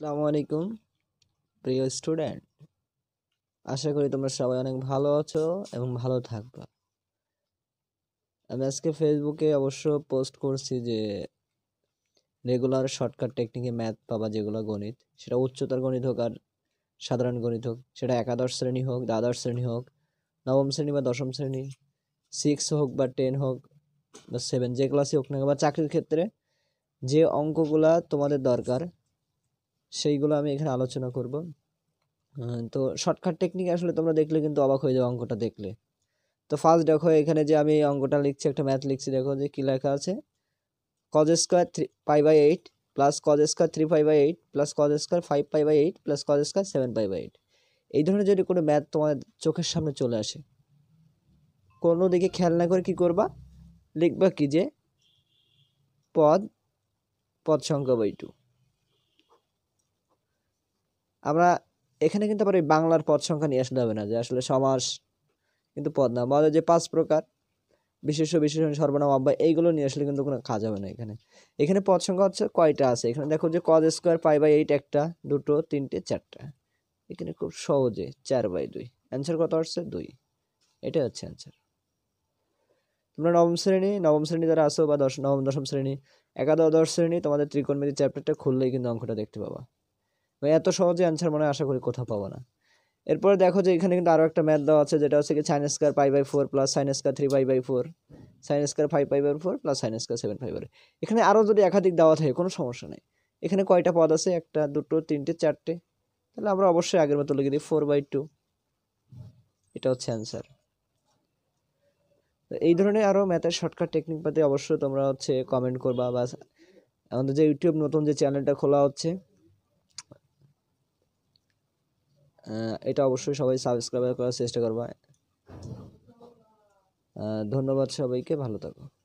আসসালামু আলাইকুম প্রিয় স্টুডেন্ট আশা করি তোমরা সবাই অনেক ভালো আছো এবং ভালো থাকবা আমি আজকে ফেসবুকে অবশ্য পোস্ট করছি যে রেগুলার শর্টকাট টেকনিকে ম্যাথ পাবা যেগুলো গণিত সেটা উচ্চতর গণিত হোক আর সাধারণ গণিত হোক সেটা একাদশ শ্রেণী হোক দ্বাদশ শ্রেণী হোক নবম শ্রেণী বা দশম শ্রেণী সিক্স হোক বা টেন হোক বা সেভেন যে ক্লাসই হোক না বা চাকরির ক্ষেত্রে যে অঙ্কগুলা তোমাদের দরকার সেইগুলো আমি এখানে আলোচনা করব তো শর্টকাট টেকনিক আসলে তোমরা দেখলে কিন্তু অবাক হয়ে যাও অঙ্কটা দেখলে তো ফার্স্ট দেখো এখানে যে আমি অঙ্কটা লিখছি একটা ম্যাথ লিখছি দেখো যে কী লেখা আছে cos square three pi by eight plus cos square three pi by eight plus cos square five pi by eight plus cos square seven pi by eight এই ধরনের যদি কোনো ম্যাথ তোমার চোখের সামনে চলে আসে কোনো দিকে খেয়াল না করে কি করবা লিখবা কি যে পদ পদ সংখ্যা বাই টু আমরা এখানে কিন্তু আবার এই বাংলার পদ সংখ্যা নিয়ে আসলে হবে না যে আসলে সমাস কিন্তু পদ না আমাদের যে পাঁচ প্রকার বিশেষ বিশেষণ সর্বনাম আব্বা এইগুলো নিয়ে আসলে কিন্তু কোনো কাজ হবে না এখানে এখানে পদ সংখ্যা হচ্ছে কয়টা আছে এখানে দেখো যে কদ স্কোয়ার পাই বাই এইট একটা দুটো তিনটে চারটা এখানে খুব সহজে চার বাই দুই অ্যান্সার কত আসছে দুই এটাই হচ্ছে অ্যান্সার তোমরা নবম শ্রেণী নবম শ্রেণী যারা আসো বা দশ নবম দশম শ্রেণী একাদশ শ্রেণী তোমাদের ত্রিকোণমিতি চ্যাপ্টারটা খুললেই কিন্তু অঙ্কটা দেখতে পাবা মানে এত সহজে অ্যান্সার মনে আশা করি কোথাও পাবো না এরপরে দেখো যে এখানে কিন্তু আরও একটা ম্যাথ দেওয়া আছে যেটা হচ্ছে কি sine square pi by four plus sine square three pi by four sine square five pi by four plus sine square seven five এখানে আরও যদি একাধিক দেওয়া থাকে কোনো সমস্যা নেই এখানে কয়টা পদ আছে একটা দুটো তিনটে চারটে তাহলে আমরা অবশ্যই আগের মতো লিখে দিই ফোর বাই টু এটা হচ্ছে অ্যান্সার এই ধরনের আরও ম্যাথের শর্টকাট টেকনিক পাতে অবশ্যই তোমরা হচ্ছে কমেন্ট করবা বা আমাদের যে ইউটিউব নতুন যে চ্যানেলটা খোলা হচ্ছে এটা অবশ্যই সবাই সাবস্ক্রাইব করার চেষ্টা করবা ধন্যবাদ সবাইকে ভালো থাকো